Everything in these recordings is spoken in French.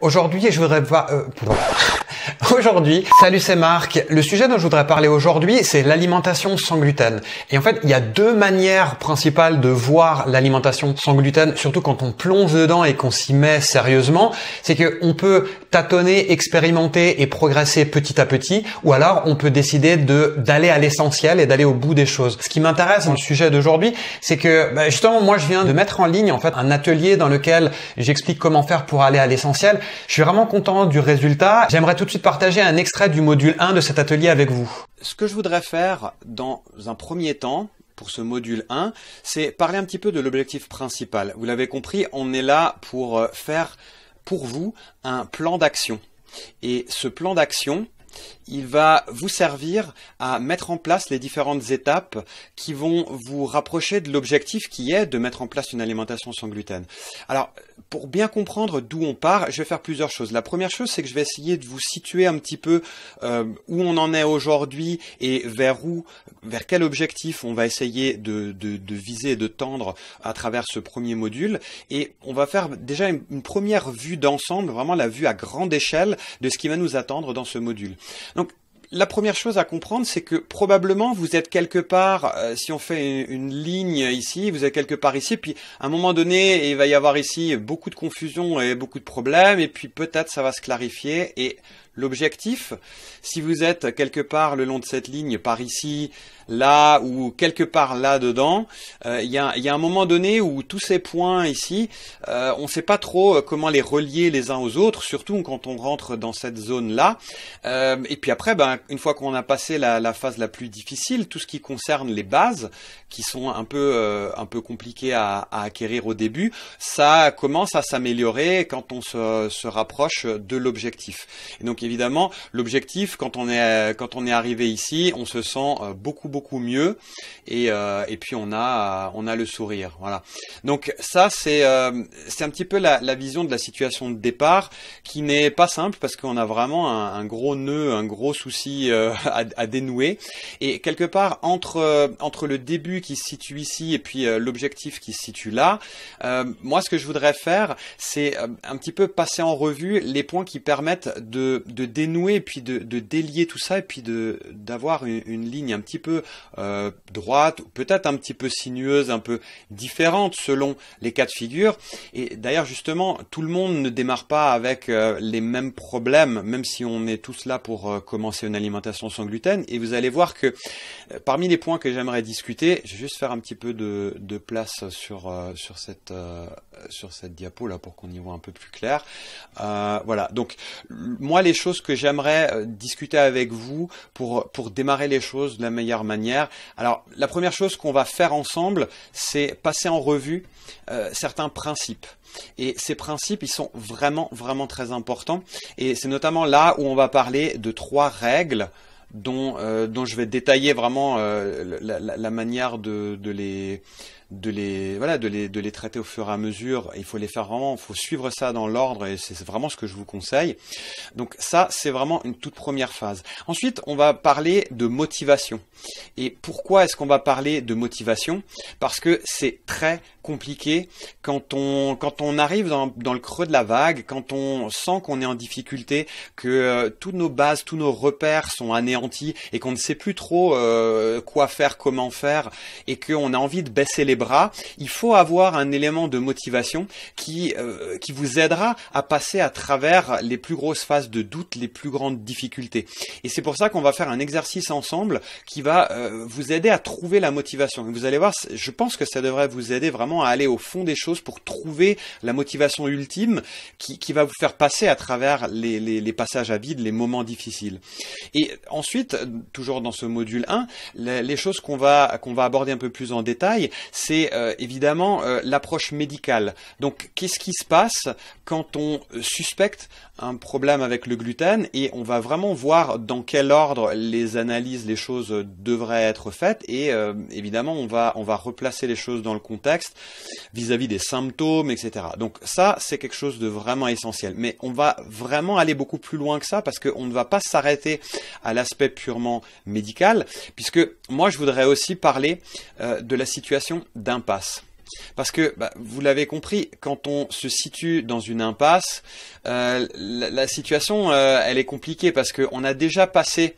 Aujourd'hui, je voudrais euh, pas... aujourd'hui. Salut, c'est Marc. Le sujet dont je voudrais parler aujourd'hui, c'est l'alimentation sans gluten. Et en fait, il y a deux manières principales de voir l'alimentation sans gluten, surtout quand on plonge dedans et qu'on s'y met sérieusement. C'est qu'on peut tâtonner, expérimenter et progresser petit à petit, ou alors on peut décider d'aller à l'essentiel et d'aller au bout des choses. Ce qui m'intéresse dans le sujet d'aujourd'hui, c'est que bah, justement, moi, je viens de mettre en ligne en fait un atelier dans lequel j'explique comment faire pour aller à l'essentiel. Je suis vraiment content du résultat. J'aimerais tout de partager un extrait du module 1 de cet atelier avec vous. Ce que je voudrais faire dans un premier temps, pour ce module 1, c'est parler un petit peu de l'objectif principal. Vous l'avez compris, on est là pour euh, faire pour vous un plan d'action. Et ce plan d'action, il va vous servir à mettre en place les différentes étapes qui vont vous rapprocher de l'objectif qui est de mettre en place une alimentation sans gluten. Alors, pour bien comprendre d'où on part, je vais faire plusieurs choses. La première chose, c'est que je vais essayer de vous situer un petit peu euh, où on en est aujourd'hui et vers où, vers quel objectif on va essayer de, viser et de tendre à travers ce premier module. Et on va faire déjà une première vue d'ensemble, vraiment la vue à grande échelle de ce qui va nous attendre dans ce module. Donc la première chose à comprendre, c'est que probablement vous êtes quelque part, euh, si on fait une, une, ligne ici, vous êtes quelque part ici, puis à un moment donné, il va y avoir ici beaucoup de confusion et beaucoup de problèmes, et puis peut-être ça va se clarifier, et L'objectif, si vous êtes quelque part le long de cette ligne, par ici, là ou quelque part là-dedans, euh, il y, a, un moment donné où tous ces points ici, euh, on ne sait pas trop euh, comment les relier les uns aux autres, surtout quand on rentre dans cette zone-là. et puis après, ben, une fois qu'on a passé la, phase la plus difficile, tout ce qui concerne les bases, qui sont un peu, un peu compliquées à, acquérir au début, ça commence à s'améliorer quand on se, rapproche de l'objectif. donc évidemment, l'objectif, quand on est euh, quand on est arrivé ici, on se sent euh, beaucoup beaucoup mieux et, euh, et puis on a on a le sourire. Voilà. Donc ça c'est c'est un petit peu la, vision de la situation de départ qui n'est pas simple parce qu'on a vraiment un, gros nœud, un gros souci à, à, dénouer et quelque part entre entre le début qui se situe ici et puis l'objectif qui se situe là, moi ce que je voudrais faire c'est un petit peu passer en revue les points qui permettent de de dénouer puis de, délier tout ça et puis de d'avoir une, ligne un petit peu euh, droite ou peut-être un petit peu sinueuse, un peu différente selon les cas de figure. Et d'ailleurs justement, tout le monde ne démarre pas avec euh, les mêmes problèmes, même si on est tous là pour euh, commencer une alimentation sans gluten. Et vous allez voir que parmi les points que j'aimerais discuter, je vais juste faire un petit peu de, place sur cette sur cette diapo là pour qu'on y voit un peu plus clair. voilà. Donc moi les choses choses que j'aimerais euh, discuter avec vous pour, pour démarrer les choses de la meilleure manière. Alors, la première chose qu'on va faire ensemble, c'est passer en revue euh, certains principes. Et ces principes, ils sont vraiment, vraiment très importants. Et c'est notamment là où on va parler de trois règles dont, euh, je vais détailler vraiment la, manière de les de les voilà de les, de les traiter au fur et à mesure il faut les faire vraiment il faut suivre ça dans l'ordre et c'est vraiment ce que je vous conseille donc ça c'est vraiment une toute première phase ensuite on va parler de motivation et pourquoi est-ce qu'on va parler de motivation parce que c'est très compliqué quand on quand on arrive dans, le creux de la vague quand on sent qu'on est en difficulté que euh, toutes nos bases tous nos repères sont anéantis et qu'on ne sait plus trop euh, quoi faire comment faire et qu'on a envie de baisser les bras, il faut avoir un élément de motivation qui, euh, qui vous aidera à passer à travers les plus grosses phases de doute, les plus grandes difficultés. Et c'est pour ça qu'on va faire un exercice ensemble qui va euh, vous aider à trouver la motivation. vous allez voir, je pense que ça devrait vous aider vraiment à aller au fond des choses pour trouver la motivation ultime qui, qui va vous faire passer à travers les, les, passages à vide, les moments difficiles. Et ensuite, toujours dans ce module 1, les, choses qu'on va, qu'on va aborder un peu plus en détail, c'est c'est euh, évidemment euh, l'approche médicale. Donc, qu'est-ce qui se passe quand on euh, suspecte un problème avec le gluten et on va vraiment voir dans quel ordre les analyses, les choses devraient être faites et euh, évidemment on va on va replacer les choses dans le contexte vis-à-vis des symptômes, etc. Donc ça c'est quelque chose de vraiment essentiel. Mais on va vraiment aller beaucoup plus loin que ça parce qu'on ne va pas s'arrêter à l'aspect purement médical puisque moi je voudrais aussi parler euh, de la situation d'impasse. Parce que, bah, vous l'avez compris, quand on se situe dans une impasse, euh, la, situation, euh, elle est compliquée parce qu'on a déjà passé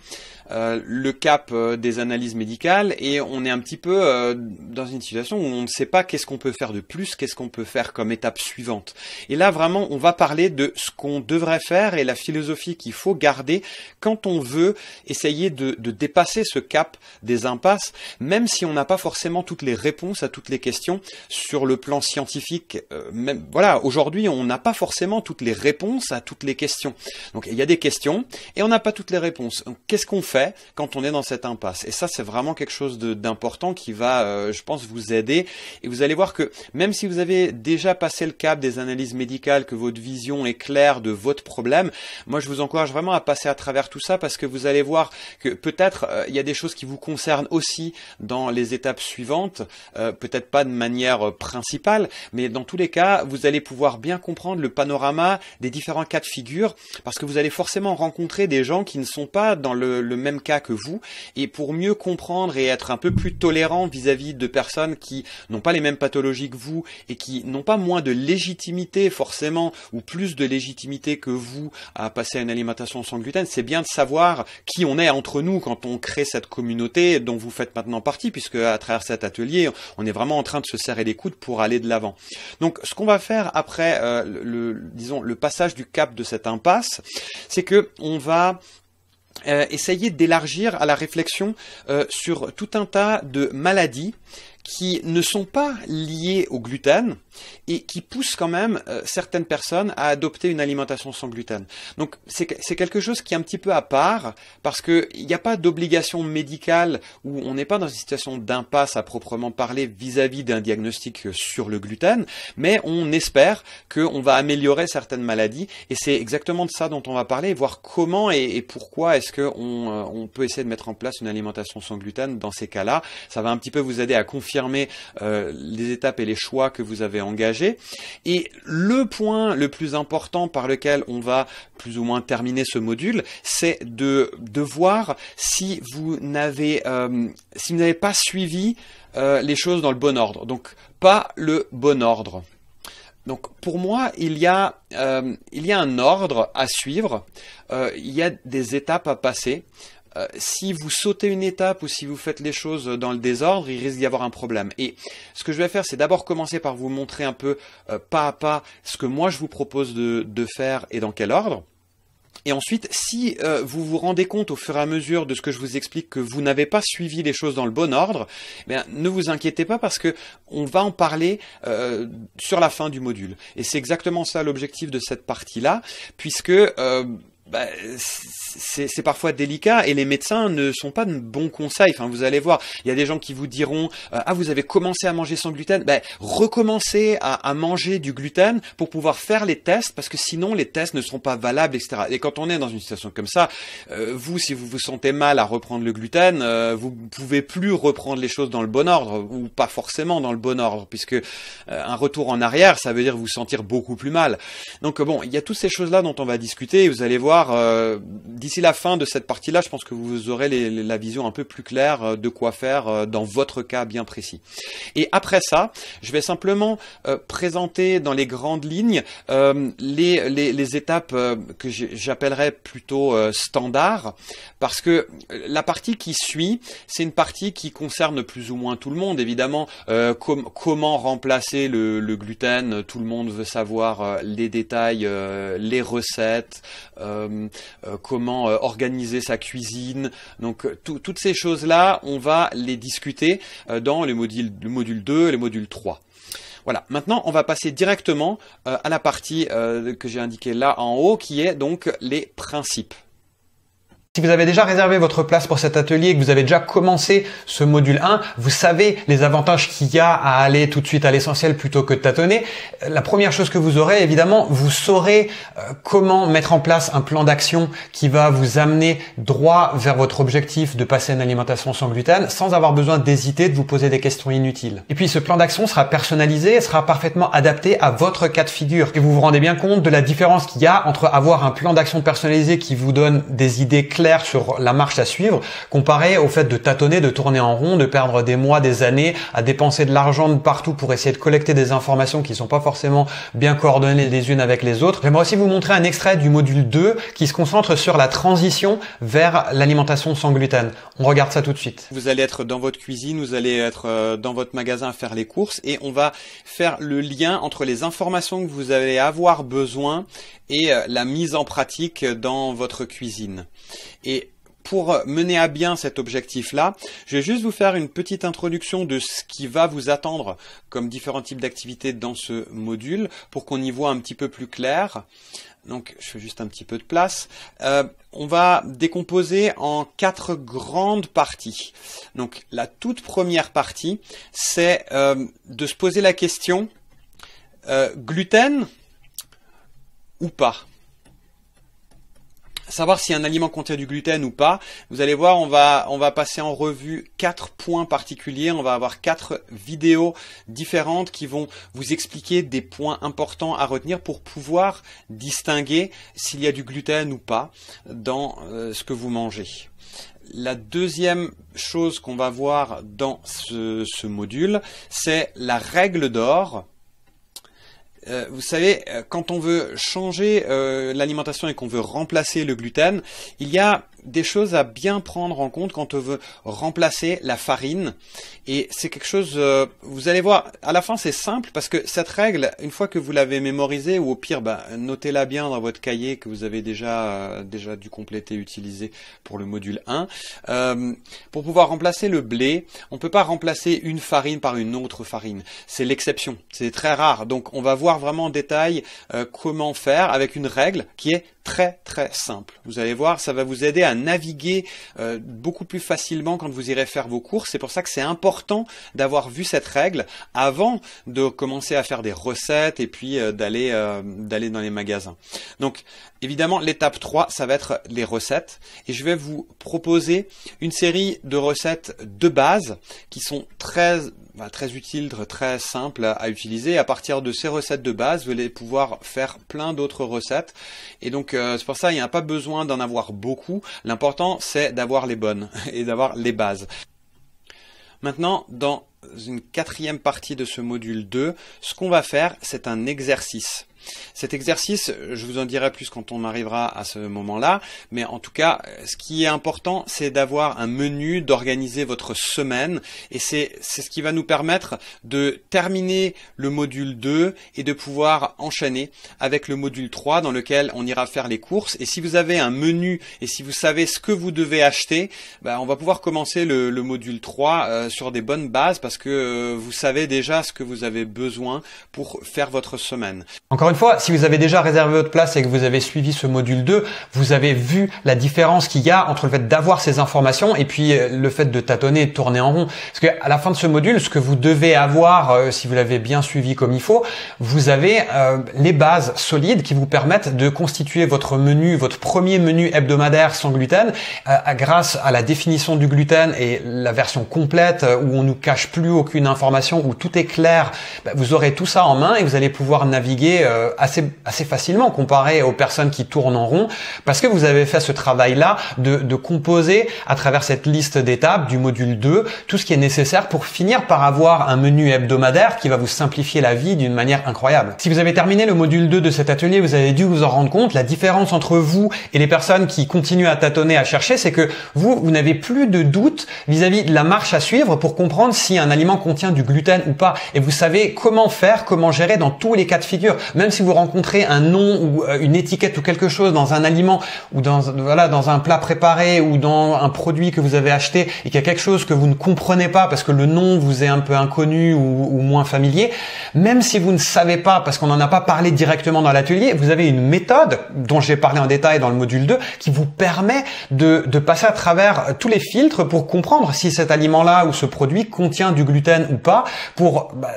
euh, le cap euh, des analyses médicales et on est un petit peu euh, dans une situation où on ne sait pas qu'est-ce qu'on peut faire de plus, qu'est-ce qu'on peut faire comme étape suivante. Et là vraiment on va parler de ce qu'on devrait faire et la philosophie qu'il faut garder quand on veut essayer de, dépasser ce cap des impasses, même si on n'a pas forcément toutes les réponses à toutes les questions sur le plan scientifique. même, voilà, aujourd'hui on n'a pas forcément toutes les réponses à toutes les questions. Donc il y a des questions et on n'a pas toutes les réponses. Qu'est-ce qu'on fait quand on est dans cette impasse. Et ça, c'est vraiment quelque chose d'important qui va, euh, je pense, vous aider. Et vous allez voir que même si vous avez déjà passé le cap des analyses médicales, que votre vision est claire de votre problème, moi, je vous encourage vraiment à passer à travers tout ça parce que vous allez voir que peut-être euh, il y a des choses qui vous concernent aussi dans les étapes suivantes, euh, peut-être pas de manière principale, mais dans tous les cas, vous allez pouvoir bien comprendre le panorama des différents cas de figure parce que vous allez forcément rencontrer des gens qui ne sont pas dans le même cas que vous. Et pour mieux comprendre et être un peu plus tolérant vis-à-vis de personnes qui n'ont pas les mêmes pathologies que vous et qui n'ont pas moins de légitimité forcément ou plus de légitimité que vous à passer à une alimentation sans gluten, c'est bien de savoir qui on est entre nous quand on crée cette communauté dont vous faites maintenant partie, puisque à travers cet atelier, on est vraiment en train de se serrer les coudes pour aller de l'avant. Donc, ce qu'on va faire après, euh, le, disons, le passage du cap de cette impasse, c'est que on va euh, essayer d'élargir à la réflexion euh, sur tout un tas de maladies qui ne sont pas liées au gluten, et qui pousse quand même euh, certaines personnes à adopter une alimentation sans gluten. Donc c'est quelque chose qui est un petit peu à part parce qu'il n'y a pas d'obligation médicale où on n'est pas dans une situation d'impasse à proprement parler vis-à-vis d'un diagnostic sur le gluten, mais on espère qu'on va améliorer certaines maladies et c'est exactement de ça dont on va parler, voir comment et, pourquoi est-ce qu'on euh, on peut essayer de mettre en place une alimentation sans gluten dans ces cas-là. Ça va un petit peu vous aider à confirmer euh, les étapes et les choix que vous avez engagé. Et le point le plus important par lequel on va plus ou moins terminer ce module, c'est de, voir si vous n'avez euh, si vous n'avez pas suivi euh, les choses dans le bon ordre. Donc pas le bon ordre. Donc pour moi, il y a, euh, il y a un ordre à suivre, il y a des étapes à passer. Euh, si vous sautez une étape ou si vous faites les choses dans le désordre, il risque d'y avoir un problème. Et ce que je vais faire, c'est d'abord commencer par vous montrer un peu euh, pas à pas ce que moi je vous propose de, faire et dans quel ordre. Et ensuite, si euh, vous vous rendez compte au fur et à mesure de ce que je vous explique que vous n'avez pas suivi les choses dans le bon ordre, eh ne vous inquiétez pas parce que on va en parler sur la fin du module. Et c'est exactement ça l'objectif de cette partie-là, puisque bah, c'est parfois délicat et les médecins ne sont pas de bons conseils. Enfin, vous allez voir, il y a des gens qui vous diront euh, ah vous avez commencé à manger sans gluten, Ben, recommencez à, manger du gluten pour pouvoir faire les tests parce que sinon les tests ne seront pas valables, etc. Et quand on est dans une situation comme ça, euh, vous si vous vous sentez mal à reprendre le gluten, vous euh, vous pouvez plus reprendre les choses dans le bon ordre ou pas forcément dans le bon ordre puisque un retour en arrière ça veut dire vous sentir beaucoup plus mal. Donc bon, il y a toutes ces choses là dont on va discuter vous allez voir euh, d'ici la fin de cette partie-là, je pense que vous aurez la vision un peu plus claire euh, de quoi faire euh, dans votre cas bien précis. Et après ça, je vais simplement présenter dans les grandes lignes les, étapes que j'appellerais plutôt standards, parce que la partie qui suit, c'est une partie qui concerne plus ou moins tout le monde, évidemment. comment remplacer le, gluten Tout le monde veut savoir les détails, les recettes. Euh, euh, comment euh, organiser sa cuisine. Donc toutes ces choses-là, on va les discuter dans le module, le module 2 et le module 3. Voilà, maintenant on va passer directement à la partie que j'ai indiquée là en haut qui est donc les principes. Si vous avez déjà réservé votre place pour cet atelier et que vous avez déjà commencé ce module 1, vous savez les avantages qu'il y a à aller tout de suite à l'essentiel plutôt que de tâtonner. La première chose que vous aurez, évidemment, vous saurez euh, comment mettre en place un plan d'action qui va vous amener droit vers votre objectif de passer à une alimentation sans gluten sans avoir besoin d'hésiter, de vous poser des questions inutiles. Et puis ce plan d'action sera personnalisé, et sera parfaitement adapté à votre cas de figure. Et vous vous rendez bien compte de la différence qu'il y a entre avoir un plan d'action personnalisé qui vous donne des idées claires l'air sur la marche à suivre, comparé au fait de tâtonner, de tourner en rond, de perdre des mois, des années à dépenser de l'argent de partout pour essayer de collecter des informations qui ne sont pas forcément bien coordonnées les unes avec les autres. J'aimerais aussi vous montrer un extrait du module 2 qui se concentre sur la transition vers l'alimentation sans gluten. On regarde ça tout de suite. Vous allez être dans votre cuisine, vous allez être euh, dans votre magasin à faire les courses et on va faire le lien entre les informations que vous allez avoir besoin et euh, la mise en pratique dans votre cuisine. Et pour mener à bien cet objectif-là, je vais juste vous faire une petite introduction de ce qui va vous attendre comme différents types d'activités dans ce module pour qu'on y voit un petit peu plus clair. Donc je fais juste un petit peu de place. Euh, on va décomposer en quatre grandes parties. Donc la toute première partie, c'est euh, de se poser la question euh, gluten ou pas savoir si un aliment contient du gluten ou pas. Vous allez voir, on va on va passer en revue quatre points particuliers. On va avoir quatre vidéos différentes qui vont vous expliquer des points importants à retenir pour pouvoir distinguer s'il y a du gluten ou pas dans euh, ce que vous mangez. La deuxième chose qu'on va voir dans ce module, c'est la règle d'or euh, vous savez, euh, quand on veut changer euh, l'alimentation et qu'on veut remplacer le gluten, il y a des choses à bien prendre en compte quand on veut remplacer la farine. Et c'est quelque chose, euh, vous allez voir, à la fin c'est simple parce que cette règle, une fois que vous l'avez mémorisée, ou au pire, bah, notez-la bien dans votre cahier que vous avez déjà, euh, déjà dû compléter, utiliser pour le module 1. Euh, pour pouvoir remplacer le blé, on ne peut pas remplacer une farine par une autre farine. C'est l'exception, c'est très rare. Donc on va voir vraiment en détail comment faire avec une règle qui est très très simple. Vous allez voir, ça va vous aider à naviguer euh, beaucoup plus facilement quand vous irez faire vos courses. C'est pour ça que c'est important d'avoir vu cette règle avant de commencer à faire des recettes et puis euh, d'aller euh, d'aller dans les magasins. Donc évidemment, l'étape 3, ça va être les recettes et je vais vous proposer une série de recettes de base qui sont très très utile, très simple à utiliser. À partir de ces recettes de base, vous allez pouvoir faire plein d'autres recettes. Et donc euh, c'est pour ça il n'y a pas besoin d'en avoir beaucoup. L'important c'est d'avoir les bonnes et d'avoir les bases. Maintenant, dans une quatrième partie de ce module 2, ce qu'on va faire, c'est un exercice. Cet exercice, je vous en dirai plus quand on arrivera à ce moment-là, mais en tout cas, ce qui est important, c'est d'avoir un menu, d'organiser votre semaine, et c'est ce qui va nous permettre de terminer le module 2 et de pouvoir enchaîner avec le module 3 dans lequel on ira faire les courses. Et si vous avez un menu et si vous savez ce que vous devez acheter, ben, on va pouvoir commencer le, module 3 euh, sur des bonnes bases parce que euh, vous savez déjà ce que vous avez besoin pour faire votre semaine fois, si vous avez déjà réservé votre place et que vous avez suivi ce module 2, vous avez vu la différence qu'il y a entre le fait d'avoir ces informations et puis euh, le fait de tâtonner et tourner en rond. Parce qu'à la fin de ce module, ce que vous devez avoir, euh, si vous l'avez bien suivi comme il faut, vous avez euh, les bases solides qui vous permettent de constituer votre menu, votre premier menu hebdomadaire sans gluten, grâce à la définition du gluten et la version complète où on ne cache plus aucune information, où tout est clair. Bah, vous aurez tout ça en main et vous allez pouvoir naviguer euh, assez, facilement comparé aux personnes qui tournent en rond parce que vous avez fait ce travail-là de, de composer à travers cette liste d'étapes du module 2 tout ce qui est nécessaire pour finir par avoir un menu hebdomadaire qui va vous simplifier la vie d'une manière incroyable. Si vous avez terminé le module 2 de cet atelier, vous avez dû vous en rendre compte, la différence entre vous et les personnes qui continuent à tâtonner, à chercher, c'est que vous, vous n'avez plus de doute vis-à-vis de la marche à suivre pour comprendre si un aliment contient du gluten ou pas. Et vous savez comment faire, comment gérer dans tous les cas de figure. Même si vous rencontrez un nom ou euh, une étiquette ou quelque chose dans un aliment ou dans voilà dans un plat préparé ou dans un produit que vous avez acheté et qu'il y a quelque chose que vous ne comprenez pas parce que le nom vous est un peu inconnu ou, moins familier, même si vous ne savez pas parce qu'on n'en a pas parlé directement dans l'atelier, vous avez une méthode dont j'ai parlé en détail dans le module 2 qui vous permet de, de passer à travers tous les filtres pour comprendre si cet aliment-là ou ce produit contient du gluten ou pas pour bah,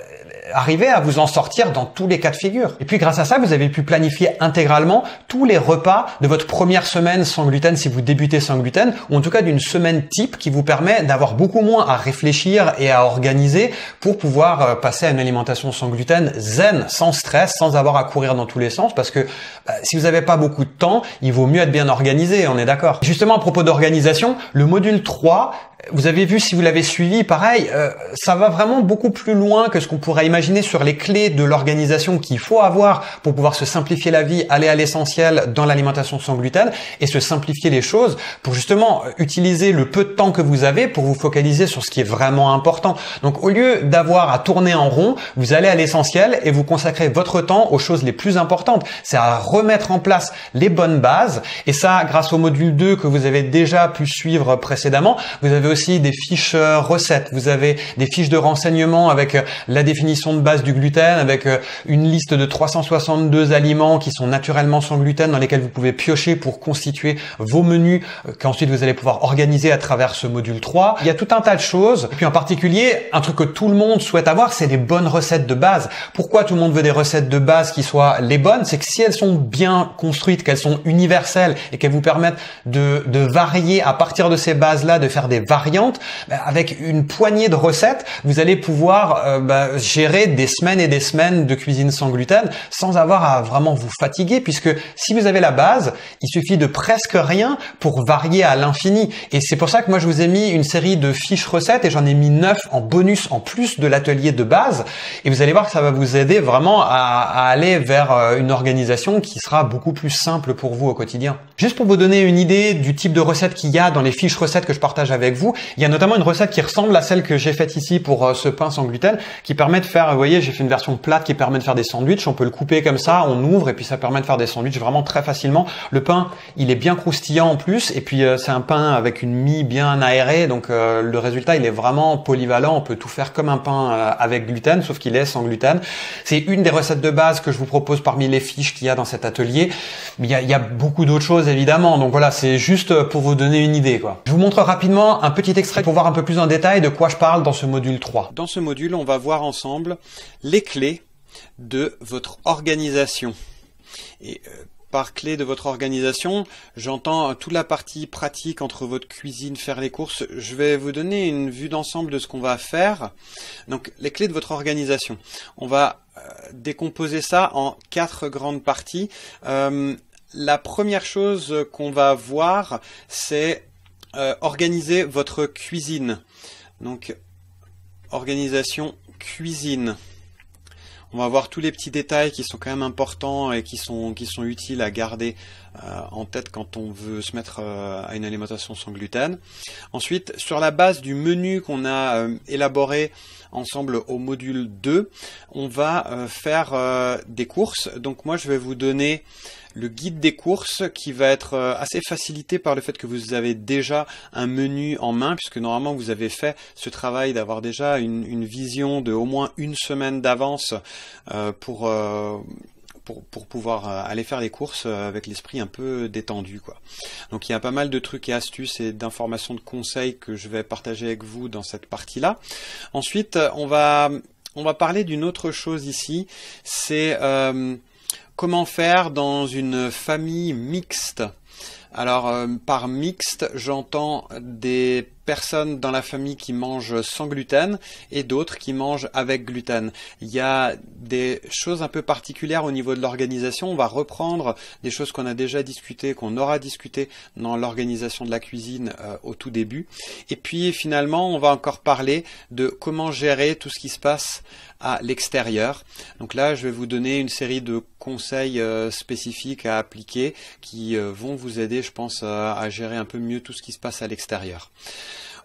arriver à vous en sortir dans tous les cas de figure. Et puis grâce à ça, vous avez pu planifier intégralement tous les repas de votre première semaine sans gluten si vous débutez sans gluten, ou en tout cas d'une semaine type qui vous permet d'avoir beaucoup moins à réfléchir et à organiser pour pouvoir euh, passer à une alimentation sans gluten zen, sans stress, sans avoir à courir dans tous les sens, parce que bah, si vous n'avez pas beaucoup de temps, il vaut mieux être bien organisé, on est d'accord. Justement à propos d'organisation, le module 3 vous avez vu si vous l'avez suivi, pareil, euh, ça va vraiment beaucoup plus loin que ce qu'on pourrait imaginer sur les clés de l'organisation qu'il faut avoir pour pouvoir se simplifier la vie, aller à l'essentiel dans l'alimentation sans gluten et se simplifier les choses pour justement utiliser le peu de temps que vous avez pour vous focaliser sur ce qui est vraiment important. Donc au lieu d'avoir à tourner en rond, vous allez à l'essentiel et vous consacrez votre temps aux choses les plus importantes. C'est à remettre en place les bonnes bases et ça grâce au module 2 que vous avez déjà pu suivre précédemment, vous avez aussi aussi des fiches euh, recettes, vous avez des fiches de renseignement avec euh, la définition de base du gluten, avec euh, une liste de 362 aliments qui sont naturellement sans gluten dans lesquels vous pouvez piocher pour constituer vos menus qu'ensuite vous allez pouvoir organiser à travers ce module 3. Il y a tout un tas de choses. Et puis en particulier, un truc que tout le monde souhaite avoir, c'est des bonnes recettes de base. Pourquoi tout le monde veut des recettes de base qui soient les bonnes C'est que si elles sont bien construites, qu'elles sont universelles et qu'elles vous permettent de, de varier à partir de ces bases-là, de faire des variations bah, avec une poignée de recettes, vous allez pouvoir euh, bah, gérer des semaines et des semaines de cuisine sans gluten sans avoir à vraiment vous fatiguer, puisque si vous avez la base, il suffit de presque rien pour varier à l'infini. Et c'est pour ça que moi je vous ai mis une série de fiches recettes et j'en ai mis 9 en bonus en plus de l'atelier de base. Et vous allez voir que ça va vous aider vraiment à, à aller vers euh, une organisation qui sera beaucoup plus simple pour vous au quotidien. Juste pour vous donner une idée du type de recettes qu'il y a dans les fiches recettes que je partage avec vous, il y a notamment une recette qui ressemble à celle que j'ai faite ici pour euh, ce pain sans gluten, qui permet de faire, vous voyez, j'ai fait une version plate qui permet de faire des sandwichs. On peut le couper comme ça, on ouvre et puis ça permet de faire des sandwichs vraiment très facilement. Le pain, il est bien croustillant en plus, et puis euh, c'est un pain avec une mie bien aérée, donc euh, le résultat, il est vraiment polyvalent. On peut tout faire comme un pain avec gluten, sauf qu'il est sans gluten. C'est une des recettes de base que je vous propose parmi les fiches qu'il y a dans cet atelier. Il y a, il y a beaucoup d'autres choses évidemment, donc voilà, c'est juste pour vous donner une idée. Je vous montre rapidement un petit petit extrait pour voir un peu plus en détail de quoi je parle dans ce module 3. Dans ce module, on va voir ensemble les clés de votre organisation. Et euh, par clé de votre organisation, j'entends toute la partie pratique entre votre cuisine, faire les courses. Je vais vous donner une vue d'ensemble de ce qu'on va faire. Donc les clés de votre organisation. On va euh, décomposer ça en quatre grandes parties. Euh, la première chose qu'on va voir, c'est euh, organiser votre cuisine. Donc, organisation cuisine. On va voir tous les petits détails qui sont quand même importants et qui sont, qui sont utiles à garder euh, en tête quand on veut se mettre euh, à une alimentation sans gluten. Ensuite, sur la base du menu qu'on a élaboré ensemble au module 2, on va faire des courses. Donc moi, je vais vous donner le guide des courses qui va être euh, assez facilité par le fait que vous avez déjà un menu en main puisque normalement vous avez fait ce travail d'avoir déjà une, vision de au moins une semaine d'avance euh, pour, euh, pour, pour, pouvoir aller faire les courses avec l'esprit un peu détendu quoi. Donc il y a pas mal de trucs et astuces et d'informations de conseils que je vais partager avec vous dans cette partie là. Ensuite on va on va parler d'une autre chose ici, c'est Comment faire dans une famille mixte Alors euh, par mixte, j'entends des personnes dans la famille qui mangent sans gluten et d'autres qui mangent avec gluten. Il y a des choses un peu particulières au niveau de l'organisation. On va reprendre des choses qu'on a déjà discutées, qu'on aura discutées dans l'organisation de la cuisine euh, au tout début. Et puis finalement, on va encore parler de comment gérer tout ce qui se passe à l'extérieur. Donc là, je vais vous donner une série de conseils euh, spécifiques à appliquer qui euh, vont vous aider, je pense, à gérer un peu mieux tout ce qui se passe à l'extérieur.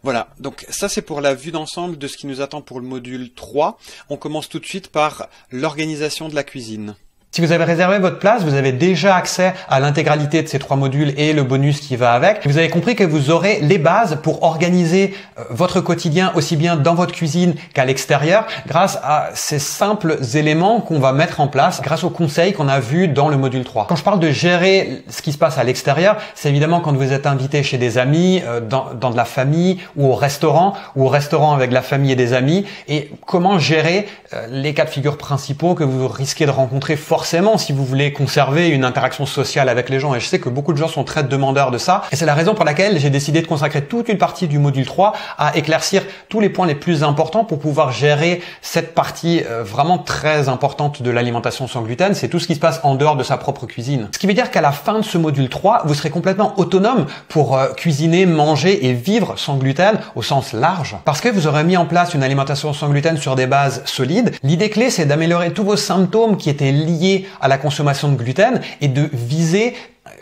Voilà, donc ça c'est pour la vue d'ensemble de ce qui nous attend pour le module 3. On commence tout de suite par l'organisation de la cuisine. Si vous avez réservé votre place, vous avez déjà accès à l'intégralité de ces trois modules et le bonus qui va avec. Vous avez compris que vous aurez les bases pour organiser euh, votre quotidien aussi bien dans votre cuisine qu'à l'extérieur grâce à ces simples éléments qu'on va mettre en place grâce aux conseils qu'on a vus dans le module 3. Quand je parle de gérer ce qui se passe à l'extérieur, c'est évidemment quand vous êtes invité chez des amis, euh, dans, de la famille ou au restaurant ou au restaurant avec la famille et des amis et comment gérer euh, les cas de figure principaux que vous risquez de rencontrer forcément si vous voulez conserver une interaction sociale avec les gens. Et je sais que beaucoup de gens sont très demandeurs de ça. Et c'est la raison pour laquelle j'ai décidé de consacrer toute une partie du module 3 à éclaircir tous les points les plus importants pour pouvoir gérer cette partie euh, vraiment très importante de l'alimentation sans gluten. C'est tout ce qui se passe en dehors de sa propre cuisine. Ce qui veut dire qu'à la fin de ce module 3, vous serez complètement autonome pour euh, cuisiner, manger et vivre sans gluten au sens large. Parce que vous aurez mis en place une alimentation sans gluten sur des bases solides. L'idée clé, c'est d'améliorer tous vos symptômes qui étaient liés à la consommation de gluten et de viser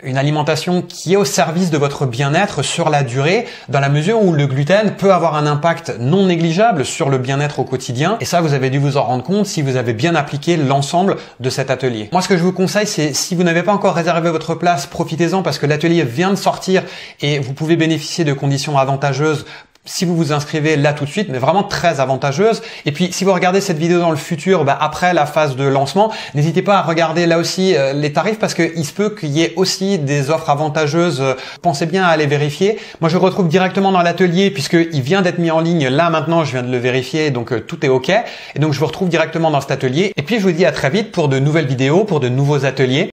une alimentation qui est au service de votre bien-être sur la durée, dans la mesure où le gluten peut avoir un impact non négligeable sur le bien-être au quotidien. Et ça, vous avez dû vous en rendre compte si vous avez bien appliqué l'ensemble de cet atelier. Moi, ce que je vous conseille, c'est si vous n'avez pas encore réservé votre place, profitez-en parce que l'atelier vient de sortir et vous pouvez bénéficier de conditions avantageuses si vous vous inscrivez là tout de suite, mais vraiment très avantageuse. Et puis, si vous regardez cette vidéo dans le futur, bah, après la phase de lancement, n'hésitez pas à regarder là aussi euh, les tarifs parce qu'il se peut qu'il y ait aussi des offres avantageuses. Euh, pensez bien à les vérifier. Moi, je retrouve directement dans l'atelier puisqu'il vient d'être mis en ligne là maintenant. Je viens de le vérifier, donc euh, tout est OK. Et donc, je vous retrouve directement dans cet atelier. Et puis, je vous dis à très vite pour de nouvelles vidéos, pour de nouveaux ateliers.